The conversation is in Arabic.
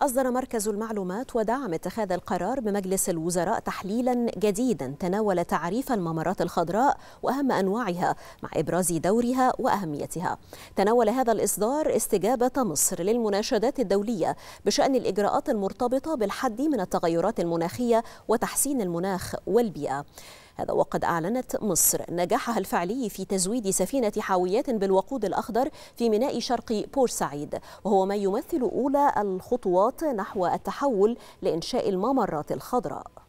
أصدر مركز المعلومات ودعم اتخاذ القرار بمجلس الوزراء تحليلا جديدا تناول تعريف الممرات الخضراء وأهم أنواعها مع إبراز دورها وأهميتها تناول هذا الإصدار استجابة مصر للمناشدات الدولية بشأن الإجراءات المرتبطة بالحد من التغيرات المناخية وتحسين المناخ والبيئة هذا وقد أعلنت مصر نجاحها الفعلي في تزويد سفينة حاويات بالوقود الأخضر في ميناء شرق بورسعيد وهو ما يمثل أولى الخطوات نحو التحول لإنشاء الممرات الخضراء